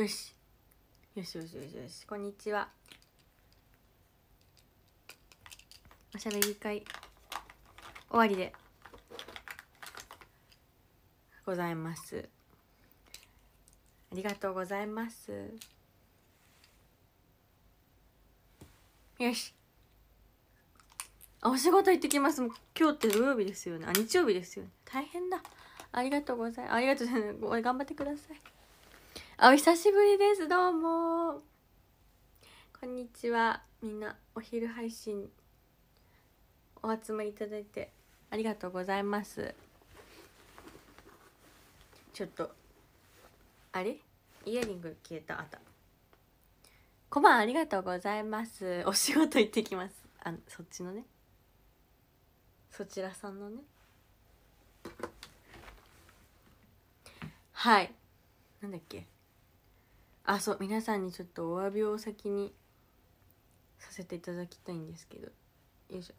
よしよしよしよしよしこんにちはおしゃべり会終わりでございますありがとうございますよしあお仕事行ってきます今日って土曜日ですよねあ日曜日ですよね大変だありがとうございありがとうございます頑張ってくださいあ、お久しぶりです。どうも。こんにちは。みんな、お昼配信、お集まりいただいて、ありがとうございます。ちょっと、あれイヤリング消えた。あった。小判ありがとうございます。お仕事行ってきます。あの、そっちのね。そちらさんのね。はい。なんだっけあそう皆さんにちょっとお詫びを先にさせていただきたいんですけどよいしょ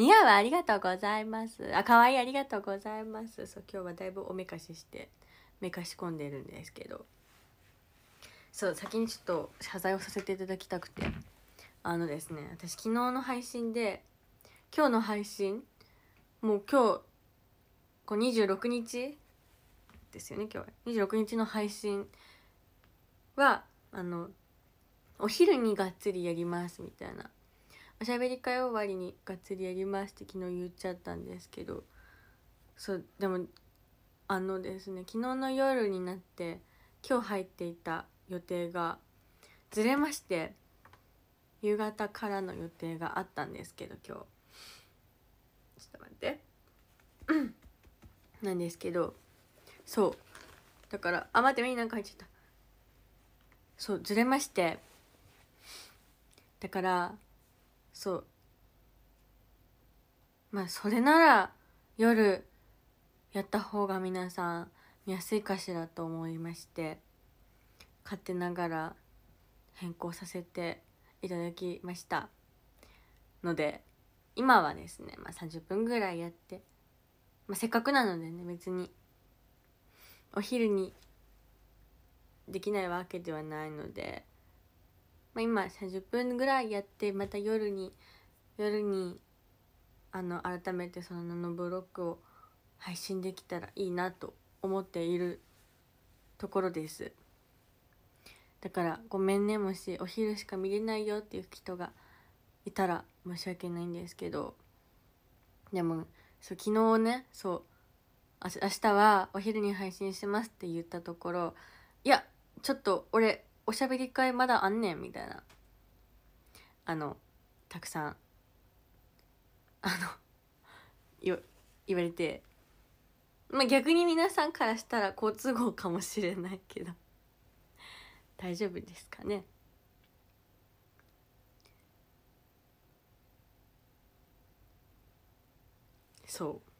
似合うありがとうございますあ可愛いありがとうございますそう今日はだいぶおめかししてめかし込んでるんですけどそう先にちょっと謝罪をさせていただきたくてあのですね私昨日の配信で今日の配信もう今日こう26日ですよね今日は26日の配信はあのお昼にがっつりやりますみたいなおしゃべり会終わりにがっつりやりますって昨日言っちゃったんですけどそうでもあのですね昨日の夜になって今日入っていた予定がずれまして夕方からの予定があったんですけど今日ちょっと待って なんですけどそうだからあ待って目になんか入っちゃったそうずれましてだからそうまあそれなら夜やった方が皆さん見やすいかしらと思いまして勝手ながら変更させていただきましたので今はですね、まあ、30分ぐらいやって、まあ、せっかくなのでね別にお昼にできないわけではないので、まあ、今30分ぐらいやってまた夜に夜にあの改めてそのナノブロックを配信できたらいいなと思っているところですだからごめんねもしお昼しか見れないよっていう人がいたら申し訳ないんですけどでもそう昨日ねそう明日はお昼に配信しますって言ったところいやちょっと俺おしゃべり会まだあんねんみたいなあのたくさんあの言われてまあ逆に皆さんからしたら好都合かもしれないけど大丈夫ですかねそう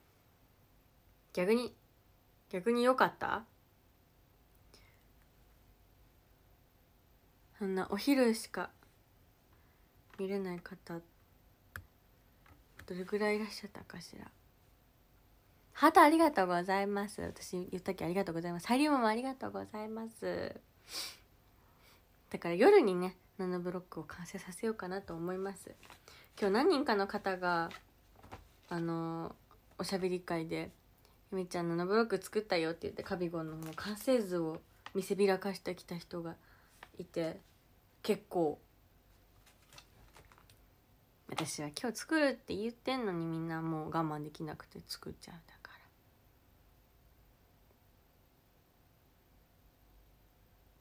逆に逆に良かったあんなお昼しか見れない方どれぐらいいらっしゃったかしらハートありがとうございます私言ったっけありがとうございますサリウムもありがとうございますだから夜にねナノブロックを完成させようかなと思います今日何人かの方があのおしゃべり会でゆめちゃん7ブロック作ったよって言ってカビゴンのもう完成図を見せびらかしてきた人がいて結構私は今日作るって言ってんのにみんなもう我慢できなくて作っちゃうだか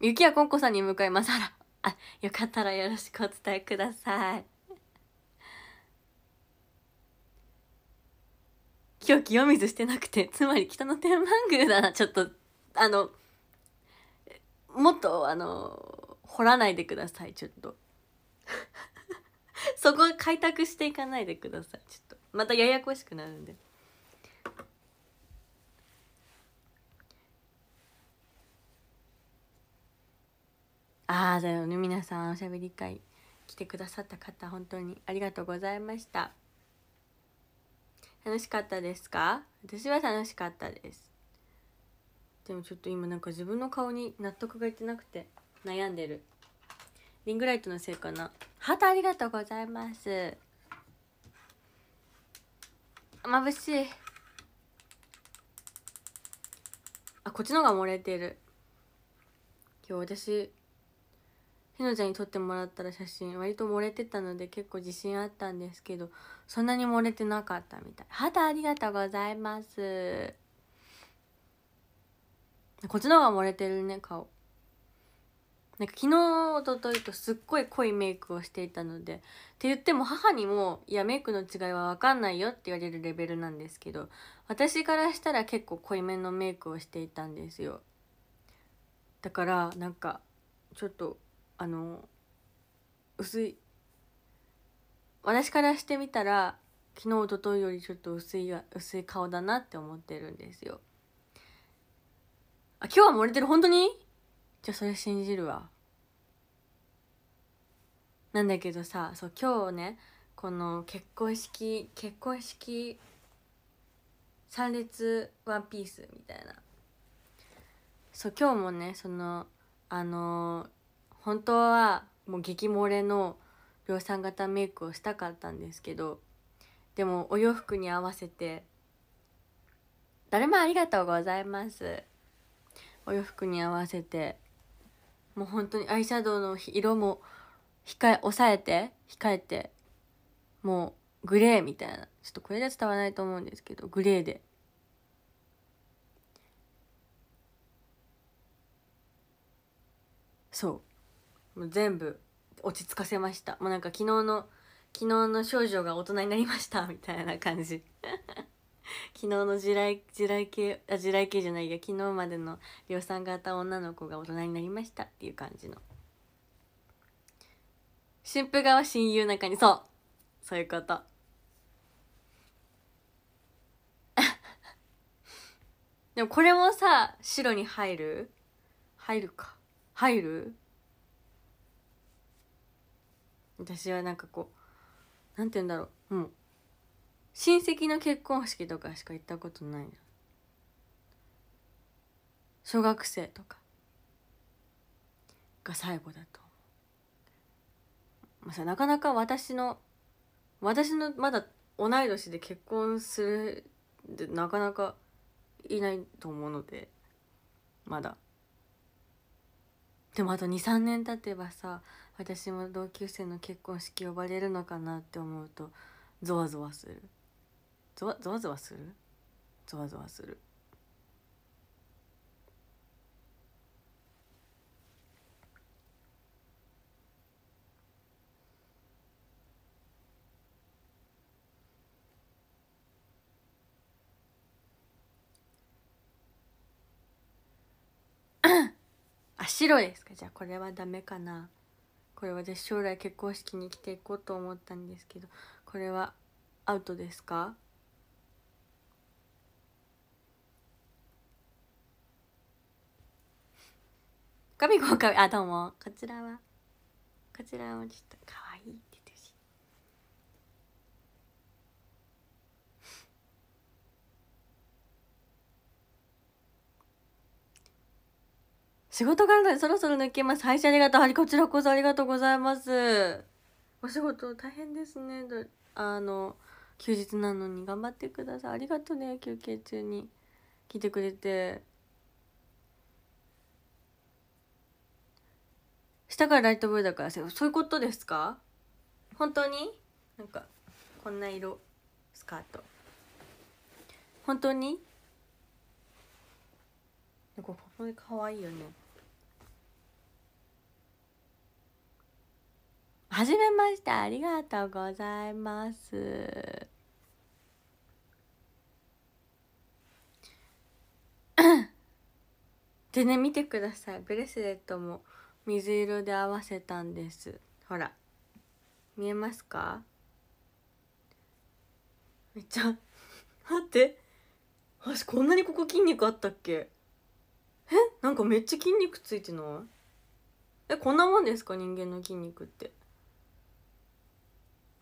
ら雪やこんこさんに向かいますあらあよかったらよろしくお伝えください今日清水してなくて つまり北の天満宮だなちょっとあのもっとあの掘らないでくださいちょっと そこ開拓していかないでくださいちょっとまたややこしくなるんで。ああだよね皆さんおしゃべり会来てくださった方本当にありがとうございました。楽しかったですか私は楽しかったですでもちょっと今なんか自分の顔に納得がいってなくて悩んでるリングライトのせいかなハートありがとうございます眩しいあこっちのが漏れてる今日私ひのちゃんに撮ってもらったら写真割と漏れてたので結構自信あったんですけどそんなに漏れてなかったみたい肌ありがとうございますこっちの方が漏れてるね顔なんか昨日おとといとすっごい濃いメイクをしていたのでって言っても母にも「いやメイクの違いは分かんないよ」って言われるレベルなんですけど私からしたら結構濃いめのメイクをしていたんですよだからなんかちょっとあの薄い私からしてみたら昨日おとといよりちょっと薄い薄い顔だなって思ってるんですよあ今日は漏れてる本当にじゃあそれ信じるわなんだけどさそう今日ねこの結婚式結婚式三列ワンピースみたいなそう今日もねそのあの本当はもう激漏れの量産型メイクをしたかったんですけどでもお洋服に合わせて「誰もありがとうございます」お洋服に合わせてもう本当にアイシャドウの色も控え抑えて控えてもうグレーみたいなちょっとこれで伝わらないと思うんですけどグレーでそうもう全部落ち着かせましたもうなんか昨日の昨日の少女が大人になりました みたいな感じ 昨日の地雷地雷系あ地雷系じゃないや昨日までの量産型女の子が大人になりましたっていう感じの新婦側親友なにそうそういうこと でもこれもさ白に入る入るか入る私はなんかこうなんて言うんだろうもう親戚の結婚式とかしか行ったことない小学生とかが最後だとまあさなかなか私の私のまだ同い年で結婚するってなかなかいないと思うのでまだでもあと23年経てばさ私も同級生の結婚式呼ばれるのかなって思うとゾワゾワするゾワゾワゾワするゾワゾワするあ白ですかじゃあこれはダメかなこれは私将来結婚式に着ていこうと思ったんですけどこれはアウトですか神子かあどうもこちらはこちらはちょっとかわいい仕事があでそろそろ抜けます。配信ありがとう。こちらこそありがとうございます。お仕事大変ですね。あの、休日なのに頑張ってください。ありがとうね、休憩中に。来てくれて。下からライトブルーだからそういうことですか本当になんか、こんな色、スカート。本当にこれ可愛いよね。はじめましてありがとうございます でね見てくださいブレスレットも水色で合わせたんですほら見えますかめっちゃ 待って私こんなにここ筋肉あったっけえなんかめっちゃ筋肉ついてないえこんなもんですか人間の筋肉って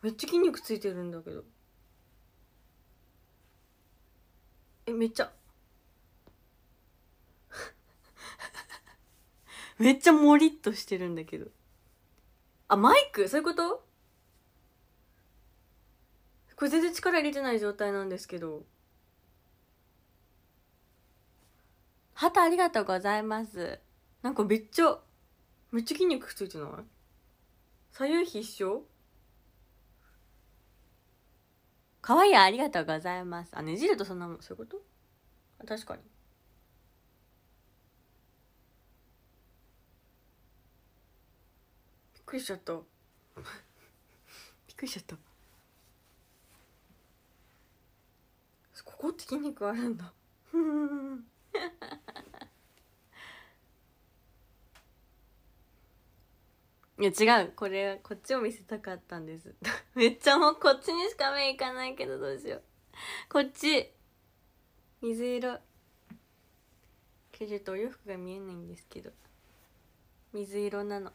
めっちゃ筋肉ついてるんだけどえめっちゃ めっちゃモリっとしてるんだけどあマイクそういうことこれ全然力入れてない状態なんですけどた、ありがとうございますなんかめっちゃめっちゃ筋肉ついてない左右必勝かわいいありがとうございますあねじるとそんなもんそういうこと確かにびっくりしちゃった びっくりしちゃったここって筋肉あるんだいや違うこれこっちを見せたかったんです めっちゃもうこっちにしか目いかないけどどうしようこっち水色けどちょっとお洋服が見えないんですけど水色なの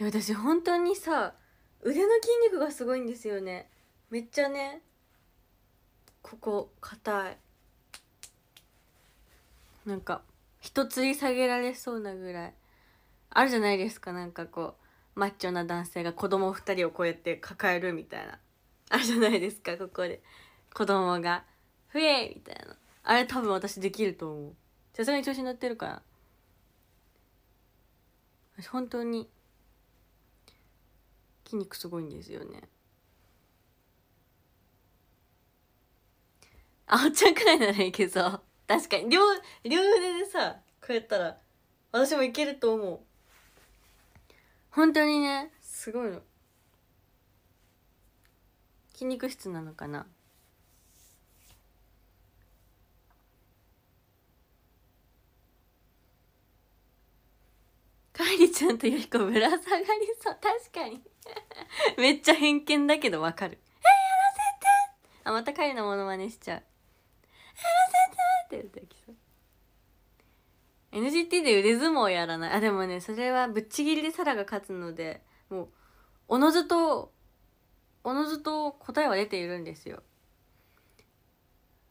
私本当にさ腕の筋肉がすごいんですよねめっちゃねここ硬いなんか一つり下げられそうなぐらいあるじゃないですかなんかこうマッチョな男性が子供二人をこうやって抱えるみたいなあるじゃないですかここで子供が「ふえ!」みたいなあれ多分私できると思うさすがに調子乗ってるから私本当に筋肉すごいんですよねあおちゃんくらいならいけそう確かに両両腕でさこうやったら私もいけると思う本当にねすごいの筋肉質なのかなかりちゃんとよひこぶら下がりそう確かにめっちゃ偏見だけどわかるえやらせてあまたかりのモノマネしちゃう ってってきそう NGT で腕相撲やらないあでもねそれはぶっちぎりでサラが勝つのでもうおのずとおのずと答えは出ているんですよ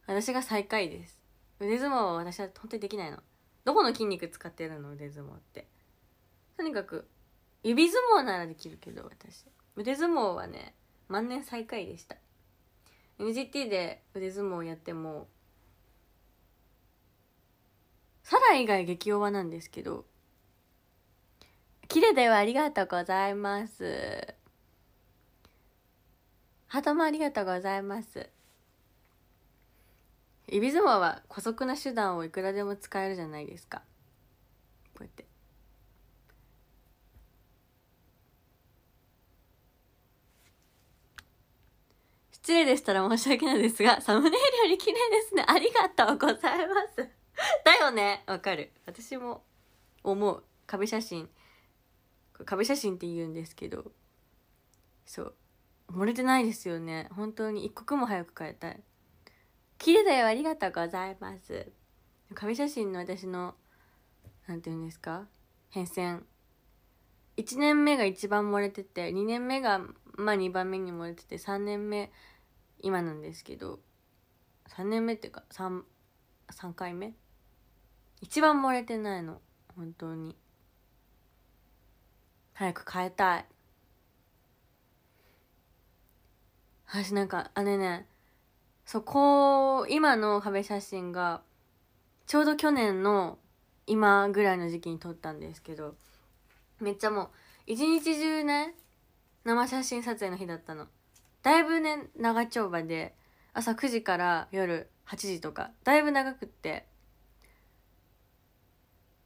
私が最下位です腕相撲は私は本当にできないのどこの筋肉使ってるの腕相撲ってとにかく指相撲ならできるけど私腕相撲はね万年最下位でした NGT で腕相撲をやってもサラ以外激弱なんですけど綺麗ではありがとうございますハートもありがとうございます指相撲は姑息な手段をいくらでも使えるじゃないですかこうやって失礼でしたら申し訳ないですがサムネイルより綺麗ですねありがとうございます だよねわかる私も思う壁写真壁写真って言うんですけどそう漏れてないですよね本当に一刻も早く変えたい綺麗だよありがとうございます壁写真の私の何て言うんですか変遷1年目が一番漏れてて2年目がまあ2番目に漏れてて3年目今なんですけど3年目っていうか 3, 3回目一番漏れてないの本当に早く変えたい私なんかあれねそこ今の壁写真がちょうど去年の今ぐらいの時期に撮ったんですけどめっちゃもう一日中ね生写真撮影の日だったのだいぶね長丁場で朝9時から夜8時とかだいぶ長くって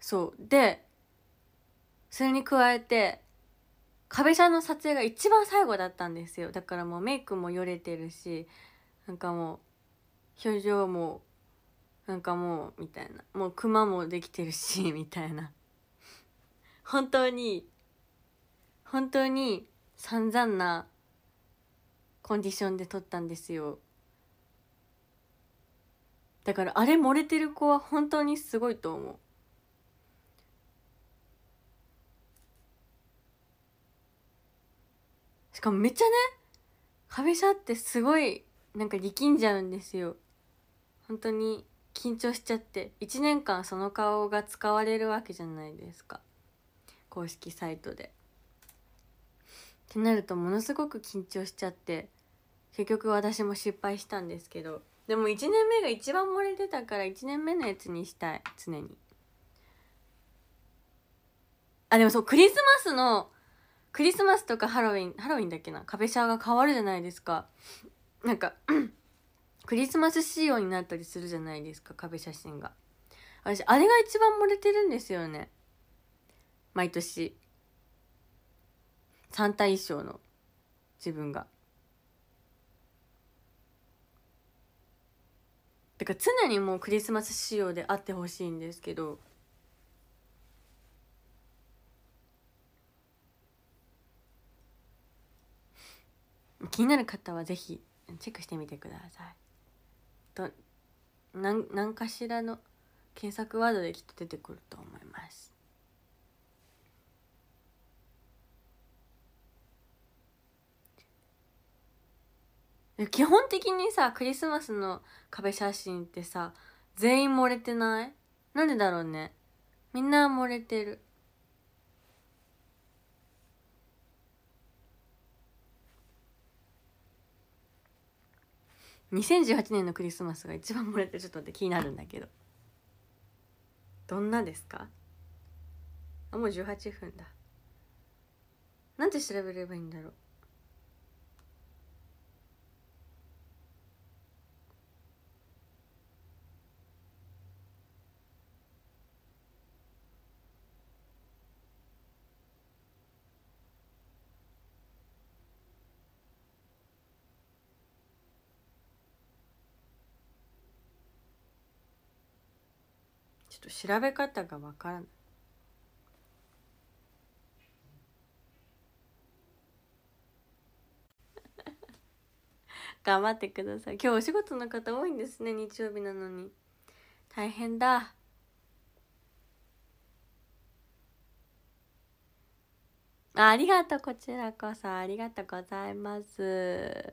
そうでそれに加えて壁車の撮影が一番最後だったんですよだからもうメイクもよれてるしなんかもう表情もなんかもうみたいなもうクマもできてるし みたいな本当に本当に散々なコンディションで撮ったんですよだからあれ漏れてる子は本当にすごいと思うしかもめっちゃね壁車ってすごいなんか力んじゃうんですよ本当に緊張しちゃって1年間その顔が使われるわけじゃないですか公式サイトで。ってなるとものすごく緊張しちゃって結局私も失敗したんですけどでも1年目が一番漏れてたから1年目のやつにしたい常に。あでもそうクリスマスのクリスマスとかハロウィンハロウィンだっけな壁シャーが変わるじゃないですかなんか クリスマス仕様になったりするじゃないですか壁写真が私あれが一番漏れてるんですよね毎年三体衣装の自分がだから常にもうクリスマス仕様であってほしいんですけど気になる方はぜひチェックしてみてください。と何かしらの検索ワードできっと出てくると思います。基本的にさクリスマスの壁写真ってさ全員漏れてないなんでだろうねみんな漏れてる2018年のクリスマスが一番られてちょっと待って気になるんだけどどんなですかあもう18分だなんて調べればいいんだろうちょっと調べ方がわからない。頑張ってください今日お仕事の方多いんですね日曜日なのに大変だありがとうこちらこそありがとうございます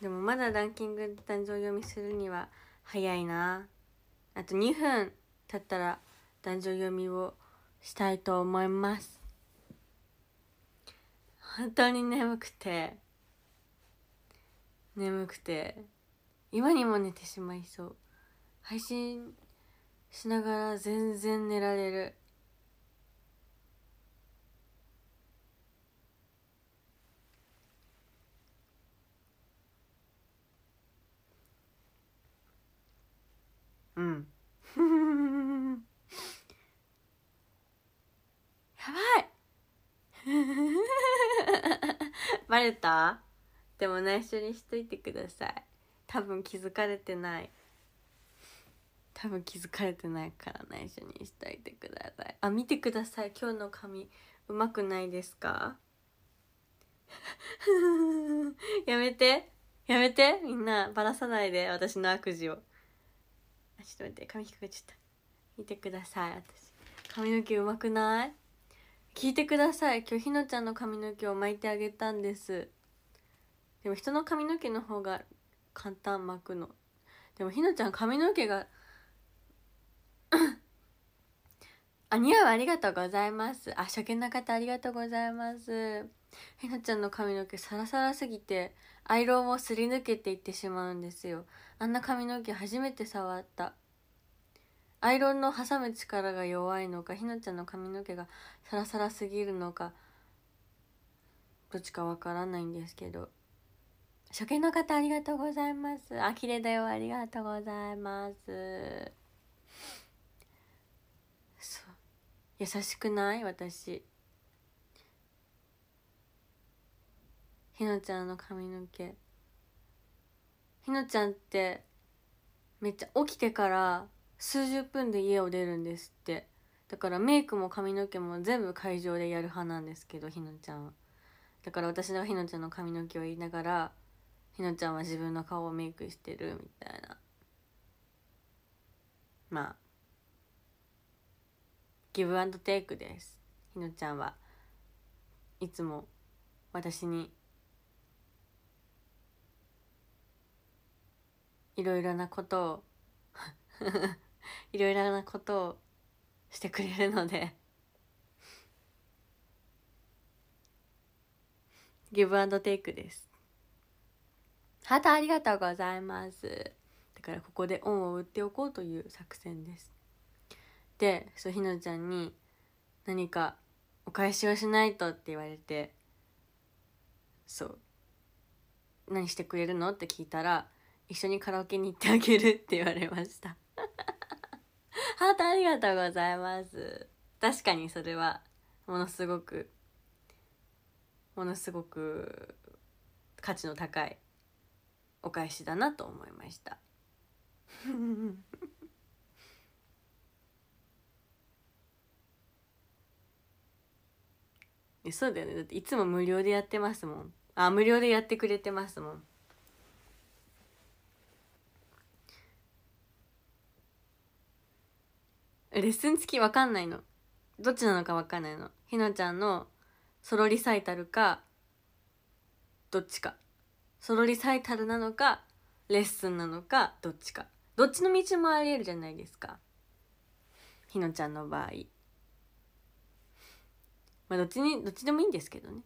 でもまだランキング誕生読みするには早いなあと2分経ったら誕生読みをしたいと思います本当に眠くて眠くて今にも寝てしまいそう配信しながら全然寝られるバレたでも内緒にしといてください多分気づかれてない多分気づかれてないから内緒にしといてくださいあ見てください今日の髪うまくないですか やめてやめてみんなバラさないで私の悪事をあちょっと待って髪引っかかっちゃった見てください私髪の毛うまくない聞いてください今日ひのちゃんの髪の毛を巻いてあげたんですでも人の髪の毛の方が簡単巻くのでもひのちゃん髪の毛が あ、似合うありがとうございます。あ、初見の方ありがとうございます。ひなちゃんの髪の毛サラサラすぎて、アイロンをすり抜けていってしまうんですよ。あんな髪の毛初めて触った。アイロンの挟む力が弱いのかひなちゃんの髪の毛がサラサラすぎるのかどっちかわからないんですけど初見の方ありがとうございますあ綺麗だよありがとうございますそう優しくない私ひのちゃんの髪の毛ひのちゃんってめっちゃ起きてから数十分で家を出るんですってだからメイクも髪の毛も全部会場でやる派なんですけどひのちゃんはだから私のひのちゃんの髪の毛を言いながらひのちゃんは自分の顔をメイクしてるみたいなまあギブアンドテイクですひのちゃんはいつも私にいろいろなことを いろいろなことをしてくれるのでギブアンドテイクですハートありがとうございますだからここで恩を売っておこうという作戦ですでそうひのちゃんに何かお返しをしないとって言われてそう何してくれるのって聞いたら一緒にカラオケに行ってあげるって言われました ハートありがとうございます。確かにそれは、ものすごく、ものすごく価値の高いお返しだなと思いました。そうだよね。だっていつも無料でやってますもん。あ、無料でやってくれてますもん。レッスン付きわかんないのどっちなのかわかんないのひなちゃんのソロリサイタルかどっちかソロリサイタルなのかレッスンなのかどっちかどっちの道もありえるじゃないですかひのちゃんの場合まあどっちにどっちでもいいんですけどね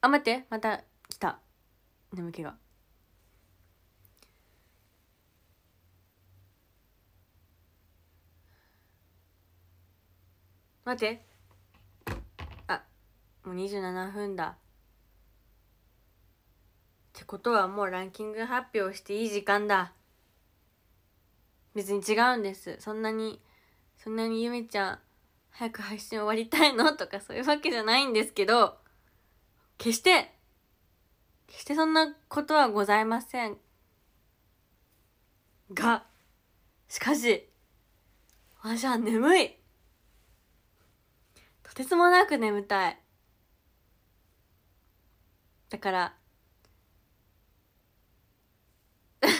あ待ってまた来た眠気が。待ってあもう27分だってことはもうランキング発表していい時間だ別に違うんですそんなにそんなにゆめちゃん早く配信終わりたいのとかそういうわけじゃないんですけど決して決してそんなことはございませんがしかし私は眠いとてつもなく眠たいだから 違う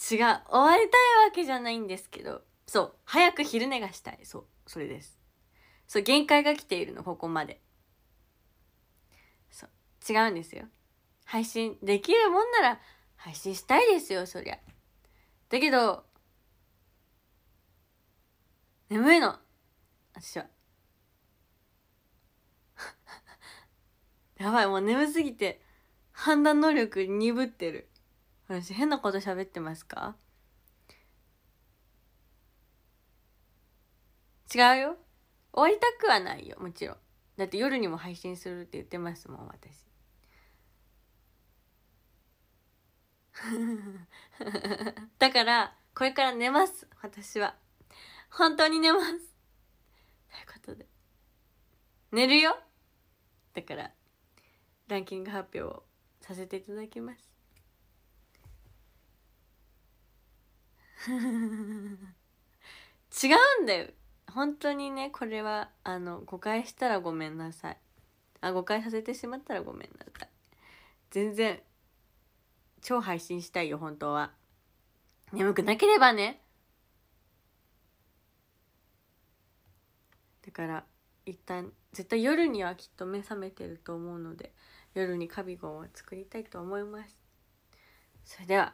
終わりたいわけじゃないんですけどそう早く昼寝がしたいそうそれですそう限界が来ているのここまでそう違うんですよ配信できるもんなら配信したいですよそりゃだけど眠いの私は やばいもう眠すぎて判断能力鈍ってる私変なこと喋ってますか違うよ終わりたくはないよもちろんだって夜にも配信するって言ってますもん私 だからこれから寝ます私は。本当に寝ます。ということで。寝るよだから、ランキング発表をさせていただきます。違うんだよ本当にね、これは、あの、誤解したらごめんなさい。あ、誤解させてしまったらごめんなさい。全然、超配信したいよ、本当は。眠くなければね。だから一旦絶対夜にはきっと目覚めてると思うので夜にカビゴンを作りたいと思いますそれでは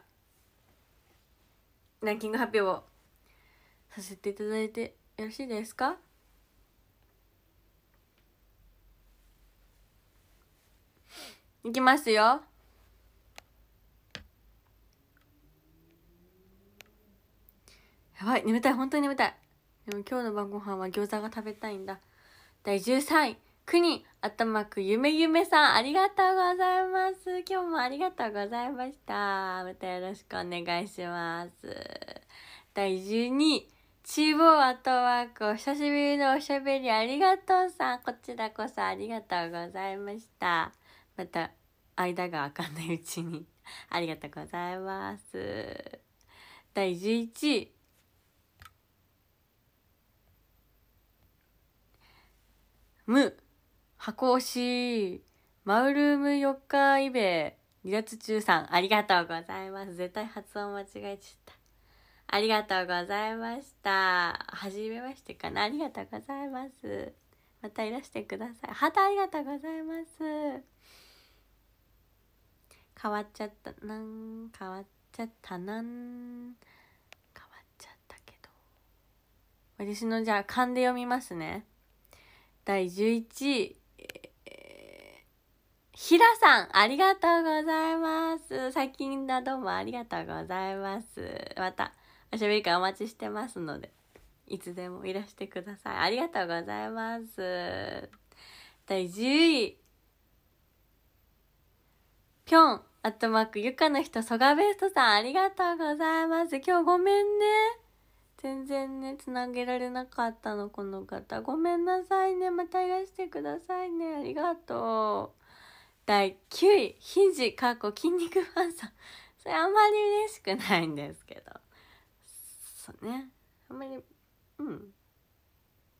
ランキング発表をさせていただいてよろしいですかいきますよやばい眠たい本当に眠たいでも今日の晩ご飯は餃子が食べたいんだ。第13位、人頭くゆめゆめさん、ありがとうございます。今日もありがとうございました。またよろしくお願いします。第12位、チーボーアートワーク、お久しぶりのおしゃべり、ありがとうさん。こちらこそありがとうございました。また、間が開かんないうちにありがとうございます。第11位、む、箱押し、マウルーム4日イベ、2月中さん、ありがとうございます。絶対発音間違えちゃった。ありがとうございました。はじめましてかな。ありがとうございます。またいらしてください。ハートありがとうございます。変わっちゃったな変わっちゃったな変わっちゃったけど。私のじゃあ勘で読みますね。第11位、ひらさん、ありがとうございます。最近だどうもありがとうございます。また、おしゃべり会お待ちしてますので、いつでもいらしてください。ありがとうございます。第10位、ぴょん、アットマーク、ゆかの人、そがベストさん、ありがとうございます。今日ごめんね。全然ねつなげられなかったのこの方ごめんなさいねまたいらしてくださいねありがとう第9位ひじかっこ筋肉ファンさんそれあんまり嬉しくないんですけどそうねあんまりうん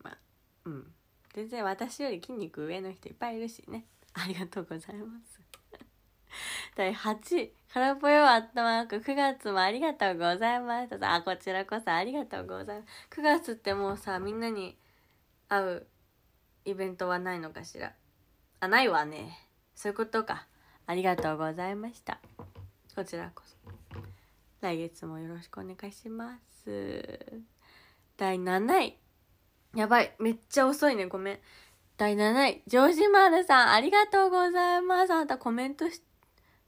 まあうん全然私より筋肉上の人いっぱいいるしねありがとうございます第8空ぽよあったまく9月もありがとうございましたあこちらこそありがとうございます9月ってもうさみんなに会うイベントはないのかしらあないわねそういうことかありがとうございましたこちらこそ来月もよろしくお願いします第7位やばいめっちゃ遅いねごめん第7位ジョージマルさんありがとうございますあなたコメントして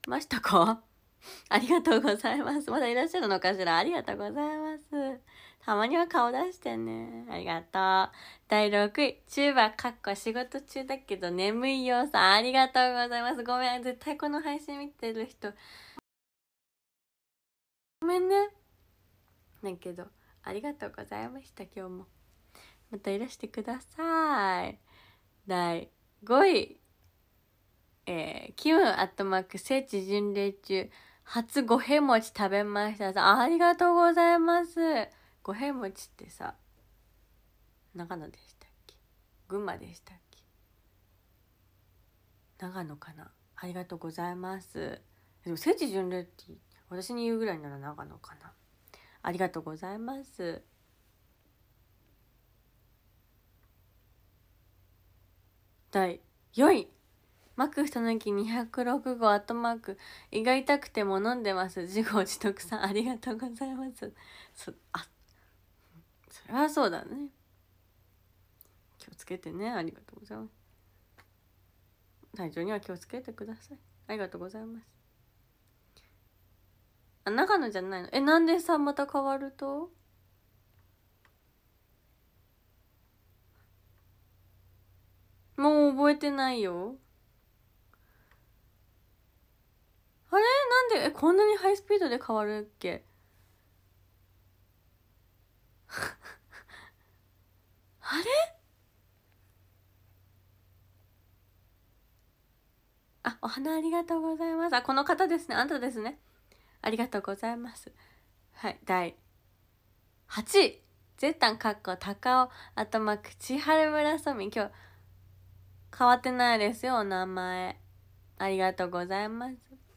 ましたか ありがとうございます。まだいらっしゃるのかしらありがとうございます。たまには顔出してね。ありがとう。第6位、チューバーかっこ仕事中だけど眠いよさん。ありがとうございます。ごめん。絶対この配信見てる人。ごめんね。だけど、ありがとうございました。今日も。またいらしてください。第5位、えー、キムアットマーク聖地巡礼中、初五平餅食べましたありがとうございます。五平餅ってさ、長野でしたっけ群馬でしたっけ長野かなありがとうございます。でも聖地巡礼って私に言うぐらいなら長野かな。ありがとうございます。第4位マックしたぬき206号アットマーク胃が痛くても飲んでます自業自得さんありがとうございますそあそれはそうだね気をつけてねありがとうございます体調には気をつけてくださいありがとうございますあ長野じゃないのえなんでさまた変わるともう覚えてないよ間でえこんなにハイスピードで変わるっけ あれあお花ありがとうございますあこの方ですねあんたですねありがとうございますはい第8位絶対かっこ高尾頭口春村そみ今日変わってないですよお名前ありがとうございます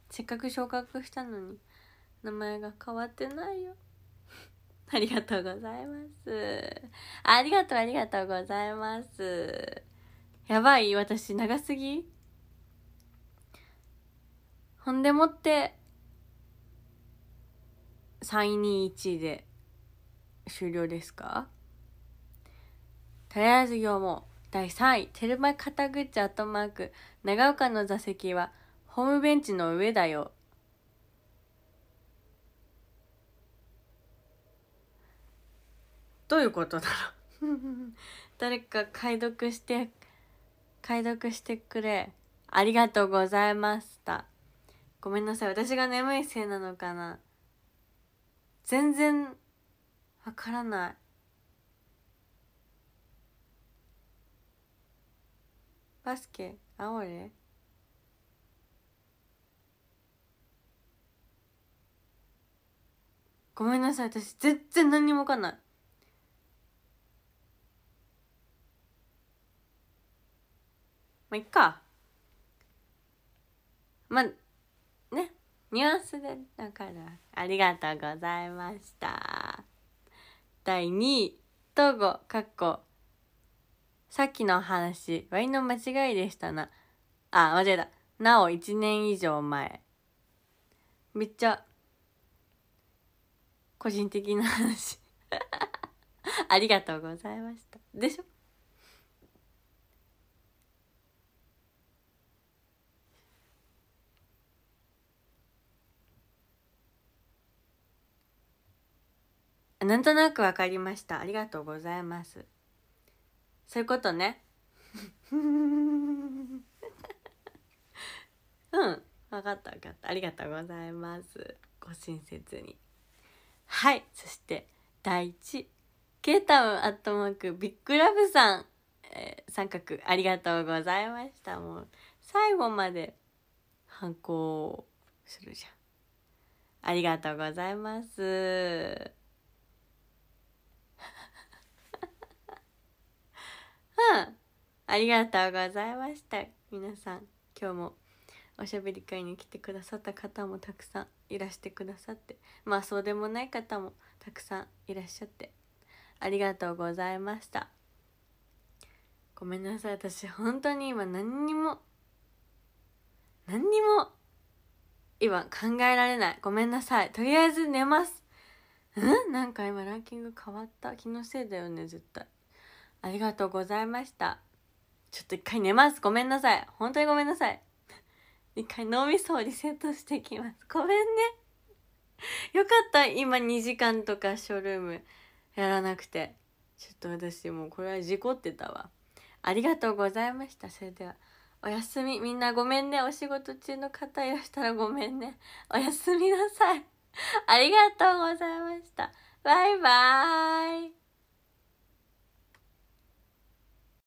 せっかく昇格したのに名前が変わってないよ ありがとうございますありがとうありがとうございますやばい私長すぎほんでもって321で終了ですかとりあえず今日も第3位テルマ・カ口グアットマーク長岡の座席はホームベンチの上だよ。どういうことだろう 誰か解読して、解読してくれ。ありがとうございました。ごめんなさい。私が眠いせいなのかな。全然、わからない。バスケ、青いごめんなさい私全然何にも分かんないまあいっかまあねニュアンスでだからありがとうございました第2位東郷かっこさっきの話割の間違いでしたなあ間違えたなお1年以上前めっちゃ個人的な話 ありがとうございましたでしょなんとなくわかりました。ありがとうございます。そういうことね。うん、わかったわかった。ありがとうございます。ご親切に。はい。そして、第1、ケータウンアットマーク、ビッグラブさん、えー、三角、ありがとうございました。もう、最後まで、反抗するじゃん。ありがとうございます。うん。ありがとうございました。皆さん、今日も。おしゃべり会に来てくださった方もたくさんいらしてくださってまあそうでもない方もたくさんいらっしゃってありがとうございましたごめんなさい私本当に今何にも何にも今考えられないごめんなさいとりあえず寝ますうんなんか今ランキング変わった気のせいだよね絶対ありがとうございましたちょっと一回寝ますごめんなさい本当にごめんなさい一回脳みそをリセットしてきますごめんねよかった今2時間とかショールームやらなくてちょっと私もうこれは事故ってたわありがとうございましたそれではおやすみみんなごめんねお仕事中の方いらしたらごめんねおやすみなさいありがとうございましたバイバーイ